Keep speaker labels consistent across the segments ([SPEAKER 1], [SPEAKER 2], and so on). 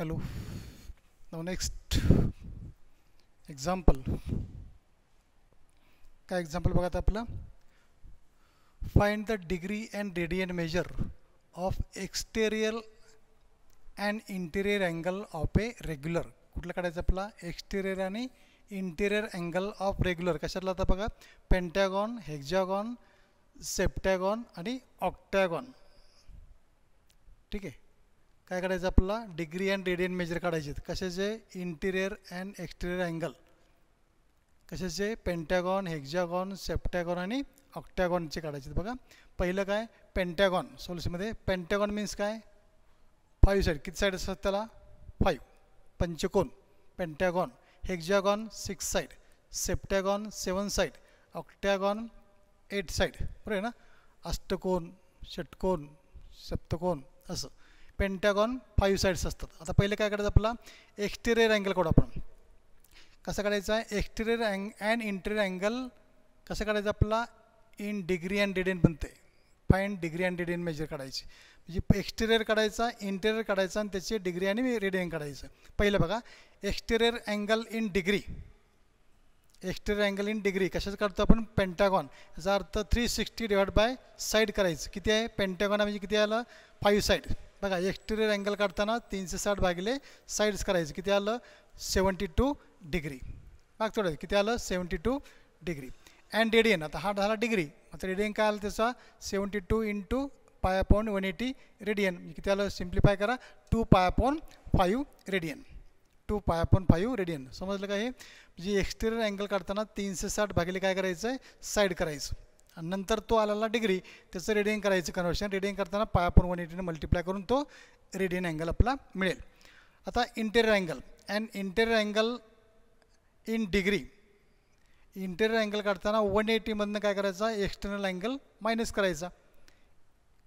[SPEAKER 1] hello now next example काय example बघा आता आपलं find the degree and radian measure of exterior and interior angle of a regular कुठला काढायचं आपला एक्सटेरियर आणि इंटेरियर अँगल ऑफ रेग्युलर कशातला आता बघा पेंटॅगॉन हेक्झॅगॉन सेप्टॅगॉन आणि ऑक्टॅगॉन ठीक आहे काय करायचं आपल्याला डिग्री अँड रेडियन मेजर काढायचे आहेत कशाचे इंटिरियर अँड एक्सटिरियर अँगल कशाचे पेंटॅगॉन हेक्झॅगॉन सेप्टॅगॉन आणि ऑक्टॅगॉनचे काढायचे बघा पहिलं काय पेंटॅगॉन सोल्समध्ये पेंटॅगॉन मीन्स काय फाईव्ह साईड किती साईड असतात त्याला फाईव्ह पंचकोन pentagon hexagon six side septagon seven side octagon eight side बरोबर आहे ना अष्टकोन षटकोन सप्तकोन असं पेंटॅगॉन फाईव्ह साईड्स असतात आता पहिले काय करायचं आपला एक्स्टेरियर अँगल काढू आपण कसं काढायचं आहे एक्स्टेरियर अँग अँड इंटेरियर अँगल कसं काढायचं आपला इन डिग्री अँड डिडेन बनते fine degree and radian measure काढायची म्हणजे एक्स्टेरियर काढायचा इंटेरियर काढायचा आणि त्याची डिग्री आणि रेडियन काढायचं पहिलं बघा exterior angle in degree exterior angle in degree कशाच काढतो आपण पेंटॅगॉन याचा अर्थ three sixty divide by side करायचं किती आहे पेंटागॉन म्हणजे किती आलं फाईव्ह साईड बघा एक्स्टेरियर अँगल काढताना तीनशे साठ भागिले साईड्स करायचे किती आलं सेवन्टी टू डिग्री माग थोडं किती आलं seventy two degree and radian आता हा झाला डिग्री आता रेडियन काय आलं त्याचा seventy two into pi upon one eighty radian किती आलं सिम्प्लिफाय करा two pi upon five radian two pi upon five radian समजलं का हे म्हणजे एक्स्टिरियर अँगल काढताना तीनशे साठ भागिले काय करायचं आहे साईड करायचं नंतर तो आलेला डिग्री त्याचं रेडियन करायचं कन्वर्शन रेडियन करताना पाय आपण वन एटीने मल्टिप्लाय करून तो रेडियन अँगल आपला मिळेल आता interior angle and interior angle in degree interior angle काढताना वन एटीमधनं काय करायचा एक्स्टर्नल अँगल मायनस करायचा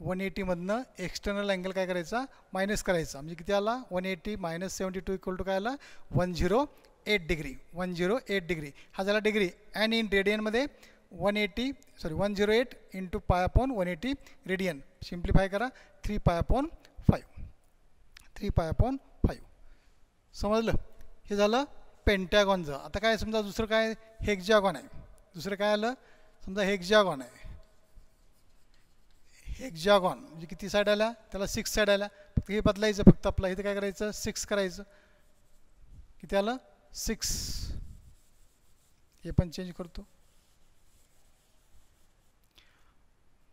[SPEAKER 1] वन एटीमधनं एक्स्टर्नल अँगल काय करायचा मायनस करायचा म्हणजे किती आला one eighty minus seventy two equal to काय आला one zero eight degree one zero eight degree हा झाला डिग्री अँड इन रेडियनमध्ये one eighty sorry one zero eight into pi upon one eighty radian simplify करा three pi upon five three pi upon five समजलं हे झालं पेंटॅगॉनचं आता काय समजा दुसरं काय हेक्झॅगॉन आहे दुसरं काय आलं समजा हेक्झॅगॉन आहे हेक्झॅगॉन म्हणजे किती साईड आल्या त्याला सिक्स साईड आल्या फक्त हे बदलायचं फक्त आपलं इथे काय करायचं सिक्स करायचं किती आलं सिक्स हे पण चेंज करतो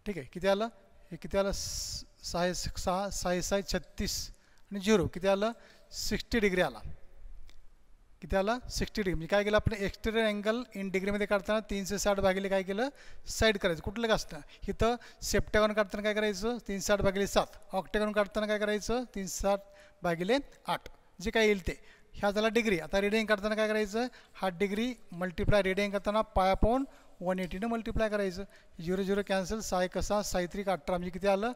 [SPEAKER 1] ठीक आहे किती आलं हे किती आलं सहा सहा सहा सहा छत्तीस आणि झिरो किती आलं सिक्स्टी डिग्री आला किती आलं सिक्स्टी डिग्री म्हणजे काय केलं आपण एक्स्टेरियर अँगल इन डिग्रीमध्ये काढताना तीनशे साठ भागिले काय केलं साईड करायचं कुठलं का असतं इथं सेप्टॅगॉन काढताना काय करायचं तीनशे साठ भागिले सात ऑक्टॅगॉन काढताना काय करायचं तीनशे साठ भागिले आठ जे काय येईल ते ह्या झाला डिग्री आता रीडिंग काढताना काय करायचं हा डिग्री मल्टिप्लाय रीडिंग करताना पाया अपॉन वन एटीनं मल्टिप्लाय करायचं झिरो झिरो कॅन्सल साय कसा सहा सायत्रिक अठरा म्हणजे किती आलं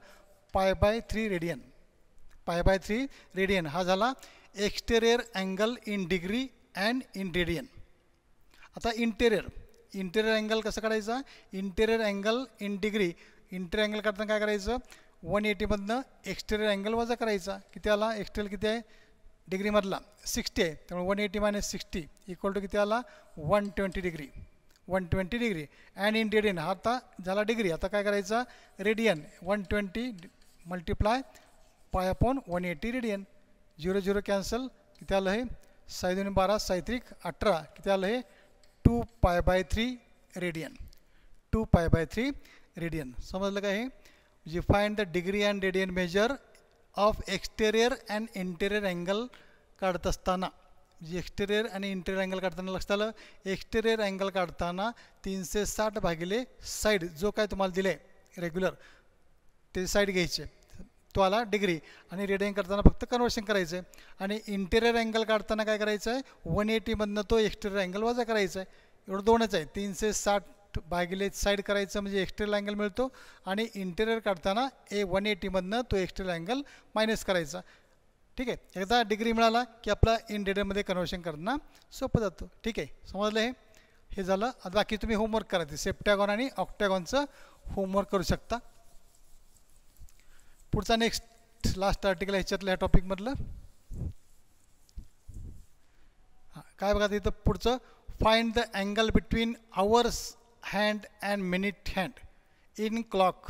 [SPEAKER 1] pi by three radian pi by three radian हा झाला exterior angle in degree and in radian आता इंटेरियर इंटेरियर अँगल कसं काढायचा interior angle in degree interior angle काढताना काय करायचं वन एटीमधनं एक्स्टेरियर अँगल वजा करायचा किती आला एक्स्टेरियर किती आहे डिग्रीमधला सिक्स्टी आहे त्यामुळे one eighty minus sixty equal to किती आला one twenty degree one twenty degree and in radian हा आता झाला डिग्री आता काय करायचा radian one twenty multiply pi upon one eighty radian zero zero cancel किती आलं हे दोन बारा सायत्रिक अठरा किती आलं हे two pi by three radian two pi by three radian समजलं का हे जी find the degree and radian measure of exterior and interior angle काढत असताना एक्स्टेरियर म्हणजे आणि इंटेरियर अँगल काढताना लक्षात आलं एक्स्टेरियर अँगल काढताना तीनशे साठ भागिले साईड जो काय तुम्हाला दिले रेग्युलर ते साईड घ्यायचे तो आला डिग्री आणि रेडिंग करताना फक्त कन्वर्शन करायचं आहे आणि इंटेरियर अँगल काढताना काय करायचं आहे वन एटीमधनं तो एक्स्टेरियर अँगल वजा करायचा आहे एवढं दोनच आहे तीनशे साठ भागिले साईड करायचं म्हणजे एक्स्टेरियर अँगल मिळतो आणि इंटेरियर काढताना ए वन एटीमधनं तो एक्स्टेरियर अँगल मायनस करायचा ठीक आहे एकदा डिग्री मिळाला की आपला इन डिटेलमध्ये कन्वर्शन करणं सोपं जातं ठीक आहे समजलं हे हे झालं आता बाकी तुम्ही होमवर्क करा ते सेप्टॅगॉन आणि ऑक्टॅगॉनचं होमवर्क करू शकता पुढचा नेक्स्ट लास्ट आर्टिकल ह्याच्यातलं ह्या टॉपिकमधलं हां काय बघा इथं पुढचं find the angle between hours hand and minute hand in clock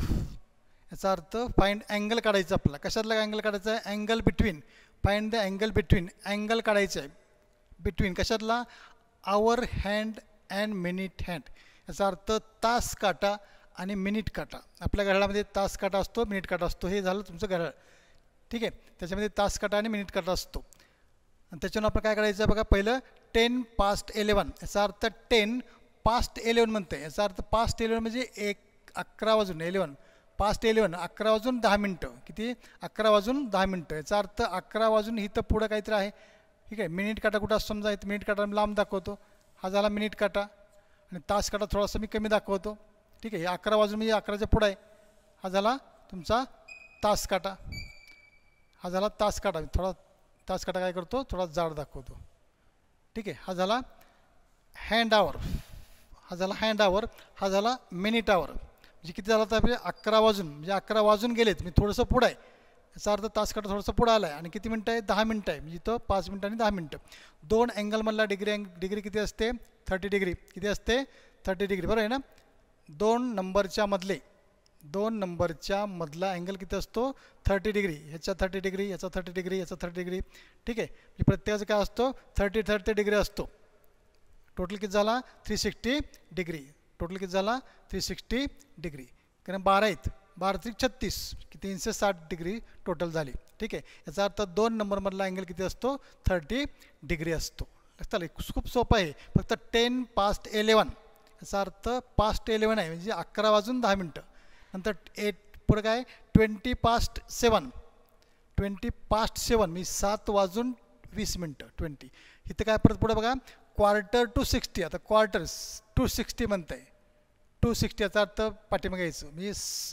[SPEAKER 1] याचा अर्थ फाइंड अँगल काढायचा आपला कशातला अँगल काढायचा आहे angle between find the angle between angle काढायचा आहे बिटवीन कशातला hour hand and minute hand याचा अर्थ तास काटा आणि मिनिट काटा आपल्या घड्याळामध्ये तास काटा असतो मिनिट काटा असतो हे झालं तुमचं घड्याळ ठीक आहे त्याच्यामध्ये तास काटा आणि मिनिट काटा असतो आणि त्याच्यावर आपण काय करायचं बघा पहिलं टेन पास्ट एलेवन याचा अर्थ टेन पास्ट एलेवन म्हणते याचा अर्थ पास्ट एलेवन म्हणजे एक अकरा वाजून एलेवन पास्ट इलेवन अकरा वाजून दहा मिनटं किती अकरा वाजून दहा मिनटं याचा अर्थ अकरा वाजून इथं पुढं काहीतरी आहे ठीक आहे मिनिट काटा कुठं असतो समजा येतं मिनिट काटा लांब दाखवतो हा झाला मिनिट काटा आणि तास काटा थोडासा मी कमी दाखवतो ठीक आहे हे अकरा वाजून म्हणजे अकराच्या पुढं आहे हा झाला तुमचा तास काटा हा झाला तास काटा थोडा तास काटा काय करतो थोडा जाड दाखवतो ठीक आहे हा झाला हँड आवर हा झाला हँड आवर हा झाला मिनिट आवर म्हणजे किती झाला तर अकरा वाजून म्हणजे अकरा वाजून गेलेत मी थोडंसं पुढं आहे याचा अर्थ तास काटा थोडंसं पुढं आला आहे आणि किती मिनटं आहे दहा मिनटं आहे म्हणजे इथं पाच मिनटं आणि दहा मिनटं दोन अँगलमधला डिग्री अँग डिग्री किती असते थर्टी डिग्री किती असते थर्टी डिग्री बरोबर आहे ना दोन नंबरच्या मधले दोन नंबरच्या मधला अँगल किती असतो थर्टी डिग्री ह्याचा थर्टी डिग्री याचा थर्टी डिग्री याचा थर्टी डिग्री ठीक आहे म्हणजे प्रत्येकाचा काय असतो थर्टी थर्टी डिग्री असतो टोटल किती झाला थ्री सिक्स्टी डिग्री टोटल किती झाला थ्री सिक्स्टी डिग्री कारण बारा आहेत बारा त्रिक छत्तीस की तीनशे साठ डिग्री टोटल झाली ठीक आहे याचा अर्थ दोन नंबरमधला अँगल किती असतो थर्टी डिग्री असतो चालेल खूप सोपं आहे फक्त टेन पास्ट एलेवन याचा अर्थ पास्ट एलेवन आहे म्हणजे अकरा वाजून दहा मिनटं नंतर एट पुढं काय twenty past seven twenty past seven मी सात वाजून वीस मिनटं ट्वेंटी इथं काय परत पुढं बघा क्वार्टर टू सिक्स्टी आता क्वार्टर्स टू सिक्स्टी म्हणत आहे टू सिक्स्टी याचा अर्थ पाठीमागे यायचं मी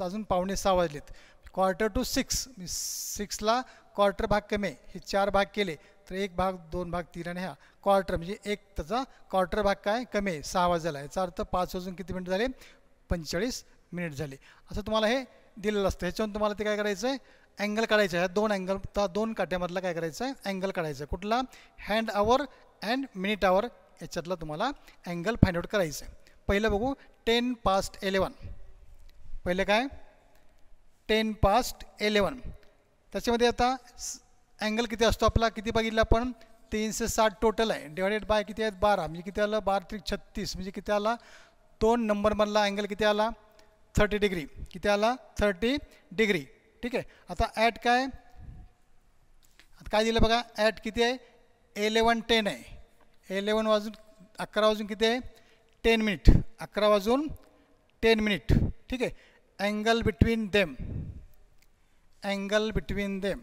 [SPEAKER 1] अजून पावणे सहा वाजलेत क्वार्टर टू सिक्स मी सिक्सला क्वार्टर भाग कमी आहे हे चार भाग केले तर एक भाग दोन भाग तीन आणि हा क्वार्टर म्हणजे एक त्याचा क्वार्टर भाग काय कमी आहे सहा वाजला याचा अर्थ पाच वाजून किती मिनिट झाले पंचेचाळीस मिनिट झाले असं तुम्हाला हे दिलेलं असतं ह्याच्यावरून तुम्हाला ते काय करायचं आहे अँगल काढायचं आहे दोन अँगल दोन काट्यामधला काय करायचं आहे अँगल काढायचं आहे कुठला hand hour and minute hour याच्यातला तुम्हाला अँगल फाइंड आउट करायचं आहे पहिलं बघू टेन पास्ट एलेवन पहिले काय टेन पास्ट एलेवन त्याच्यामध्ये आता अँगल किती असतो आपला किती बघितला आपण तीनशे साठ टोटल आहे डिवायडेड बाय किती आहेत बारा म्हणजे किती आलं बारा त्रिक छत्तीस म्हणजे किती आला दोन नंबरमधला अँगल किती आला थर्टी डिग्री किती आला थर्टी डिग्री ठीक आहे आता ॲट काय आता काय दिलं बघा ॲट किती आहे एलेवन टेन आहे एलेवन वाजून अकरा वाजून किती आहे टेन मिनिट अकरा वाजून टेन मिनिट ठीक आहे angle between them angle between them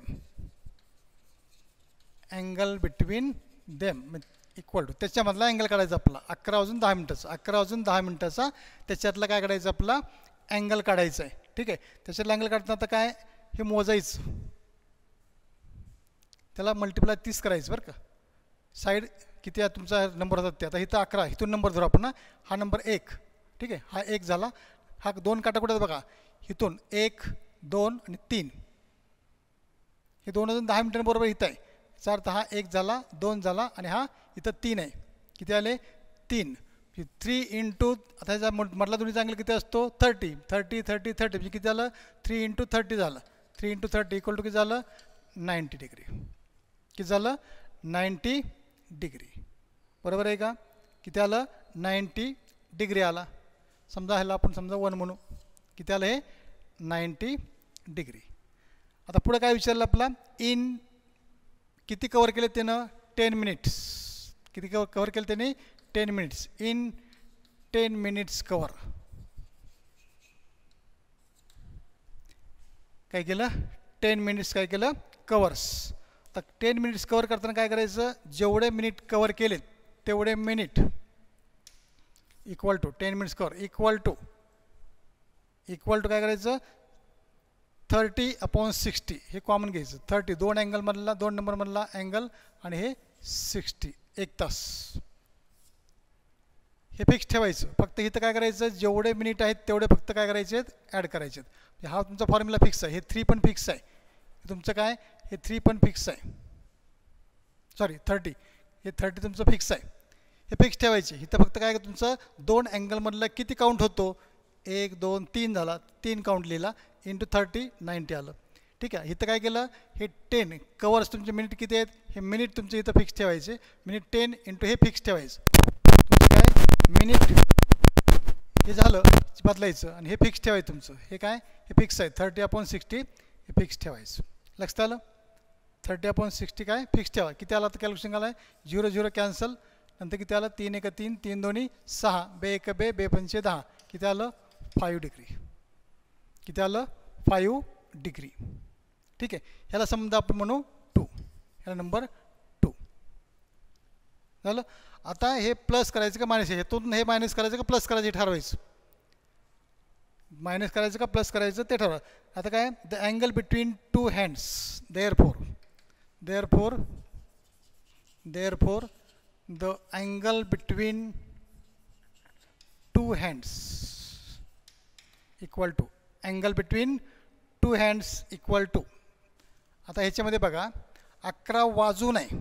[SPEAKER 1] angle between them equal to त्याच्यामधला अँगल काढायचा आपला अकरा वाजून दहा मिनिटाचा अकरा वाजून दहा मिनिटाचा त्याच्यातला काय काढायचं आपला अँगल काढायचं आहे ठीक आहे त्याच्यातला अँगल काढताना आता काय हे मोजायचं त्याला मल्टिप्लाय तीस करायचं बरं का साईड किती आहे तुमचा नंबर होता ते आता इथं अकरा इथून नंबर धरू आपण ना हा नंबर एक ठीक आहे हा एक झाला हा दोन काटा कुठे बघा इथून एक दोन आणि तीन हे दोन अजून दहा मिनटांबरोबर इथं आहे याचा अर्थ हा एक झाला दोन झाला आणि हा इथं तीन आहे किती आले तीन थ्री म्हणजे इंटू आता ह्याचा मधला तुम्ही चांगलं किती असतो थर्टी थर्टी थर्टी थर्टी म्हणजे किती झालं थ्री इंटू थर्टी झालं three into thirty equal to किती झालं नाईन्टी डिग्री किती झालं नाईंटी डिग्री बरोबर आहे का किती आलं नाईंटी डिग्री आला समजा ह्याला आपण समजा वन म्हणू किती आलं हे नाईंटी डिग्री आता पुढं काय विचारलं आपला इन किती कवर केले त्यानं टेन मिनिट्स किती कवर कवर केलं त्याने ten minutes in ten minutes cover काय केलं टेन मिनिट्स काय केलं कवर्स तर टेन मिनिट्स कवर करताना काय करायचं जेवढे मिनिट कवर केलेत तेवढे minute equal to ten minutes कर इक्वल टू इक्वल टू काय करायचं थर्टी अपॉन सिक्स्टी हे कॉमन घ्यायचं थर्टी दोन अँगलमधला दोन नंबरमधला अँगल आणि हे सिक्स्टी एक तास हे फिक्स ठेवायचं फक्त इथं काय करायचं जेवढे मिनिट आहेत तेवढे फक्त काय करायचे आहेत ॲड करायचे आहेत म्हणजे हा तुमचा फॉर्म्युला फिक्स आहे हे थ्री पण फिक्स आहे तुमचं काय हे थ्री पण फिक्स आहे सॉरी थर्टी हे थर्टी तुमचं फिक्स आहे हे फिक्स ठेवायचे इथं फक्त काय तुमचं दोन अँगलमधला किती काउंट होतो एक दोन तीन झाला तीन काउंट लिहिला इंटू थर्टी नाईन्टी आलं ठीक आहे इथं काय केलं हे टेन कवर्स तुमचे मिनिट किती आहेत हे मिनिट तुमचं इथं फिक्स ठेवायचे मिनिट टेन इंटू हे फिक्स ठेवायचं तुमचं काय मिनिट हे झालं बदलायचं आणि हे फिक्स ठेवायचं तुमचं हे काय हे फिक्स आहे थर्टी अपॉन सिक्स्टी हे फिक्स ठेवायचं लक्षात आलं थर्टी अपॉईंट सिक्स्टी काय फिक्स ठेवा किती आला तर कॅल्क्युलेशन आला आहे झिरो झिरो कॅन्सल नंतर किती आलं तीन एक तीन तीन दोन्ही सहा बे एक बे बे पंचे दहा किती आलं फायू डिग्री किती आलं फायू डिग्री ठीक आहे ह्याला समजा आपण म्हणू टू ह्याला नंबर टू झालं आता हे प्लस करायचं का मायनस ह्यातून हे मायनस करायचं का प्लस करायचं ठरवायचं मायनस करायचं का प्लस करायचं ते ठरवा आता काय the angle between two hands therefore therefore therefore the angle between two hands equal to angle between two hands equal to आता ह्याच्यामध्ये बघा अकरा वाजून आहे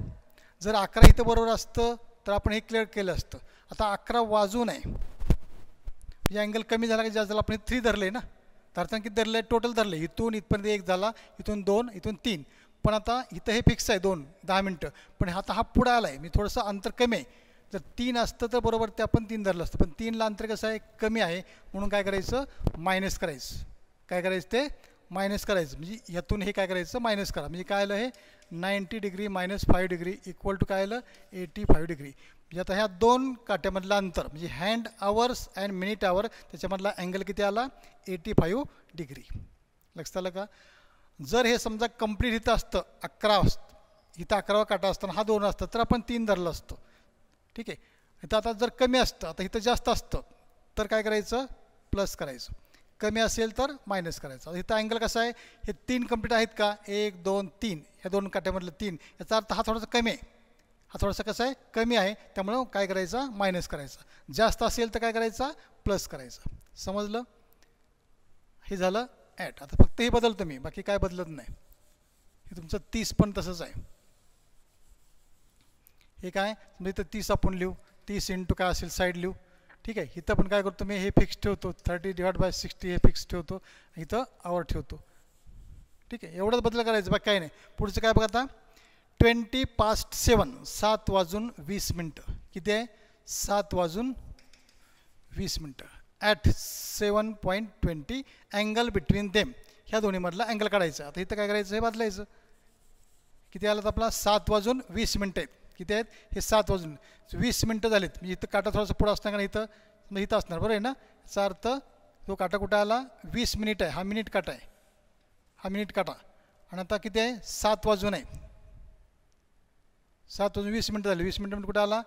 [SPEAKER 1] जर अकरा इथं बरोबर असतं तर आपण हे क्लिअर केलं असतं आता अकरा वाजून आहे म्हणजे अँगल कमी झाला की जास्त झाला आपण थ्री धरले ना तर किती धरले टोटल धरले इथून इथपर्यंत एक झाला इथून दोन इथून तीन पण आता इथं हे फिक्स आहे दोन दहा मिनटं पण आता हा पुढं आला आहे मी थोडंसं अंतर कमी आहे जर तीन असतं तर बरोबर ते आपण तीन धरलं असतं पण तीनला अंतर कसं आहे कमी आहे म्हणून काय करायचं मायनस करायचं काय करायचं ते मायनस करायचं म्हणजे यातून हे काय करायचं मायनस करा म्हणजे काय आलं हे ninety degree minus five degree equal to काय आलं एटी फाईव्ह डिग्री म्हणजे आता ह्या दोन काट्यामधलं अंतर म्हणजे hand hours and minute hour त्याच्यामधला अँगल किती आला एटी फाईव्ह डिग्री लक्षात आलं का जर हे समजा कंप्लीट इथं असतं अकरा असतं इथं अकरावा काटा असताना हा दोन असतं तर आपण तीन धरलं असतं ठीक आहे इथं आता जर कमी असतं आता इथं जास्त असतं तर काय करायचं प्लस करायचं कमी असेल तर मायनस करायचं इथं अँगल कसं आहे हे तीन कंप्लीट आहेत का एक दोन तीन या दोन काट्यामधलं तीन याचा अर्थ हा थोडासा कमी आहे हा थोडासा कसा आहे कमी आहे त्यामुळं काय करायचं मायनस करायचा जास्त असेल तर काय करायचं प्लस करायचं समजलं हे झालं ॲट आता फक्त हे बदलतं मी बाकी काय बदलत नाही हे तुमचं तीस पण तसंच आहे हे काय म्हणजे तर तीस आपण लिहू तीस इंटू काय असेल साईड लिहू ठीक आहे इथं पण काय करतो मी हे फिक्स ठेवतो थर्टी डिवाइड बाय सिक्स्टी हे फिक्स ठेवतो इथं आवर ठेवतो ठीक आहे एवढंच बदल करायचं बाकी काय नाही पुढचं काय बघा आता ट्वेंटी पास्ट सेवन सात वाजून वीस मिनटं किती आहे सात वाजून वीस मिनटं at seven point twenty angle between them ह्या दोन्हीमधला अँगल काढायचा आता इथं काय करायचं हे बदलायचं किती आलं तर आपला सात वाजून वीस मिनटं आहेत किती आहेत हे सात वाजून वीस मिनटं झालीत म्हणजे इथं काटा थोडासा पुढं असणार कारण इथं इथं असणार बरोबर आहे ना याचा अर्थ तो काटा कुठं आला वीस मिनिट आहे हा मिनिट काटा आहे हा मिनिट काटा आणि आता किती आहे सात वाजून आहे सात वाजून वीस मिनटं झाली वीस मिनटं म्हणजे कुठे आला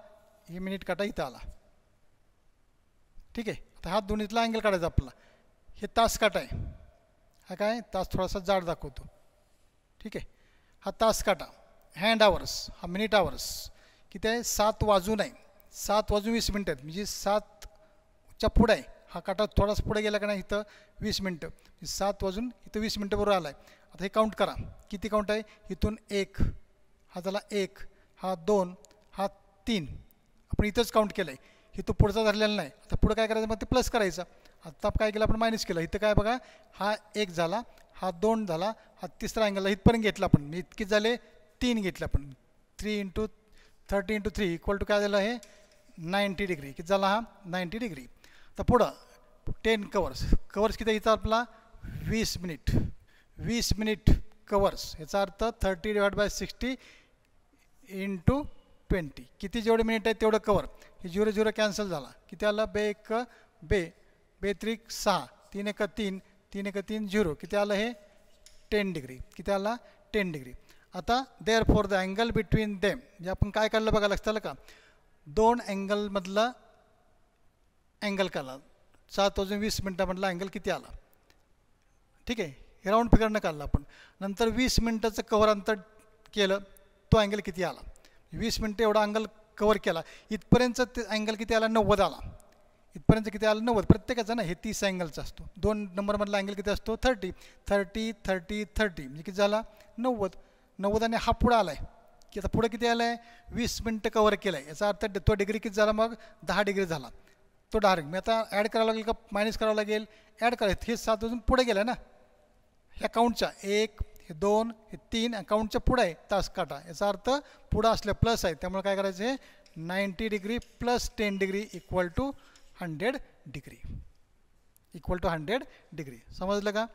[SPEAKER 1] हे मिनिट काटा इथं आला ठीक आहे तर हा दोन्हीतला अँगल काढायचा आपला हे तास काटा आहे हा काय तास थोडासा जाड दाखवतो ठीक आहे हा तास काटा हँड आवर्स हा मिनिट आवर्स किती आहे सात वाजून आहे सात वाजून वीस मिनटं आहेत म्हणजे सातच्या पुढं आहे हा काटा थोडासा पुढे गेला का नाही इथं वीस मिनटं म्हणजे सात वाजून इथं वीस मिनटं बरोबर आला आहे आता हे काउंट करा किती काउंट आहे इथून एक हा झाला एक हा दोन हा तीन आपण इथंच काउंट केलं आहे हे तो पुढचा धरलेलं नाही आता पुढं काय करायचं मग ते प्लस करायचं आत्ता काय केलं आपण मायनस केलं इथं काय बघा हा एक झाला हा दोन झाला हा तिसरा अँगलला इथपर्यंत घेतला आपण इतके झाले तीन घेतले आपण three into thirty into three equal to काय झालं हे नाईंटी डिग्री किती झाला हा नाईंटी डिग्री तर पुढं टेन कवर्स कवर्स किती इथं आपला वीस मिनिट वीस मिनिट कवर्स याचा अर्थ thirty divide by sixty into twenty किती जेवढे मिनिट आहेत तेवढं कवर हे झिरो झिरो कॅन्सल झाला किती आलं बे एक बे बे त्रिक सहा तीन एक तीन तीन एक तीन झिरो किती आलं हे टेन डिग्री किती आला टेन डिग्री आता therefore the angle between them जे आपण काय काढलं बघा लक्षात आलं का दोन अँगलमधलं अँगल काढला सात वाजून वीस मिनटामधला अँगल किती आला ठीक आहे हे राऊंड फिगरनं काढला आपण नंतर वीस मिनटाचं कव्हर अंतर केलं तो अँगल किती आला वीस मिनटं एवढा अँगल कवर केला इथपर्यंत ते अँगल किती आला नव्वद आला इथपर्यंत किती आला नव्वद प्रत्येकाचा ना हे तीस अँगलचा असतो दोन नंबरमधला अँगल किती असतो थर्टी थर्टी थर्टी थर्टी म्हणजे किती झाला नव्वद आणि हा पुढं आला आहे की आता पुढं किती आलं आहे वीस मिनटं कवर केलं आहे याचा अर्थ तो डिग्री किती झाला मग दहा डिग्री झाला तो डायरेक्ट मी आता ॲड करावं लागेल का मायनस करावं लागेल ॲड करायचं हे सात अजून पुढे गेलं ना ह्या काउंटच्या एक हे दोन हे तीन अकाउंटच्या पुढं आहे तास काटा याचा अर्थ पुढं असल्या प्लस आहे त्यामुळे काय करायचं आहे ninety degree plus ten degree equal to hundred degree equal to hundred degree समजलं का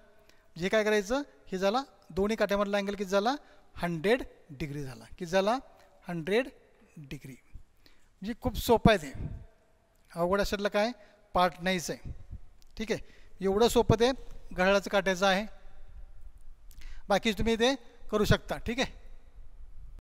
[SPEAKER 1] हे काय करायचं हे झाला दोन्ही काट्यामधला अँगल किती झाला हंड्रेड डिग्री झाला किती झाला हंड्रेड डिग्री म्हणजे खूप सोपं आहे ते अवघड असेल काय पार्ट नाहीच आहे ठीक आहे एवढं सोपं ते घड्याळाचं काटायचं आहे बाकीचे तुम्ही ते करू शकता ठीक आहे